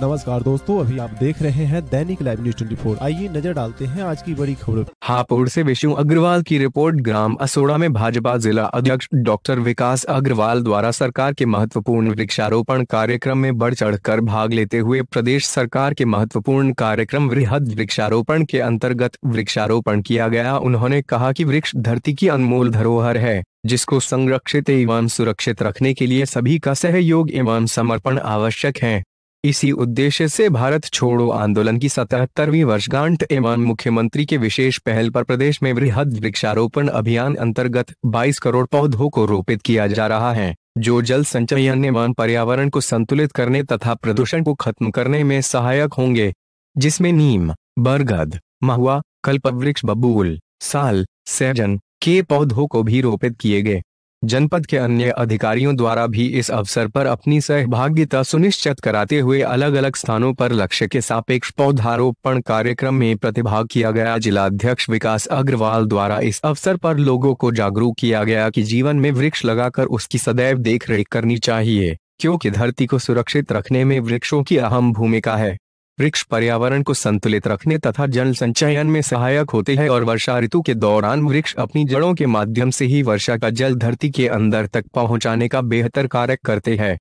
नमस्कार दोस्तों अभी आप देख रहे हैं दैनिक लाइव न्यूज फोर आइए नजर डालते हैं आज की बड़ी खबर हापुड़ से विष्णु अग्रवाल की रिपोर्ट ग्राम असोड़ा में भाजपा जिला अध्यक्ष डॉक्टर विकास अग्रवाल द्वारा सरकार के महत्वपूर्ण वृक्षारोपण कार्यक्रम में बढ़ चढ़ कर भाग लेते हुए प्रदेश सरकार के महत्वपूर्ण कार्यक्रम वृहद वृक्षारोपण के अंतर्गत वृक्षारोपण किया गया उन्होंने कहा की वृक्ष धरती की अनमोल धरोहर है जिसको संरक्षित एवं सुरक्षित रखने के लिए सभी का सहयोग एवं समर्पण आवश्यक है इसी उद्देश्य से भारत छोड़ो आंदोलन की सतहत्तरवीं वर्षगांठ एवं मुख्यमंत्री के विशेष पहल पर प्रदेश में वृहद वृक्षारोपण अभियान अंतर्गत 22 करोड़ पौधों को रोपित किया जा रहा है जो जल संचयन एवं पर्यावरण को संतुलित करने तथा प्रदूषण को खत्म करने में सहायक होंगे जिसमें नीम बरगद महुआ कल्पवृक्ष बबूल साल सैजन के पौधों को भी रोपित किए गए जनपद के अन्य अधिकारियों द्वारा भी इस अवसर पर अपनी सहभागिता सुनिश्चित कराते हुए अलग अलग स्थानों पर लक्ष्य के सापेक्ष पौधारोपण कार्यक्रम में प्रतिभाग किया गया जिलाध्यक्ष विकास अग्रवाल द्वारा इस अवसर पर लोगों को जागरूक किया गया कि जीवन में वृक्ष लगाकर उसकी सदैव देखरेख करनी चाहिए क्योंकि धरती को सुरक्षित रखने में वृक्षों की अहम भूमिका है वृक्ष पर्यावरण को संतुलित रखने तथा जल संचयन में सहायक होते हैं और वर्षा ऋतु के दौरान वृक्ष अपनी जड़ों के माध्यम से ही वर्षा का जल धरती के अंदर तक पहुंचाने का बेहतर कार्य करते हैं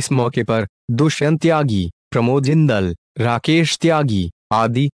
इस मौके पर दुष्यंत त्यागी प्रमोद जिंदल राकेश त्यागी आदि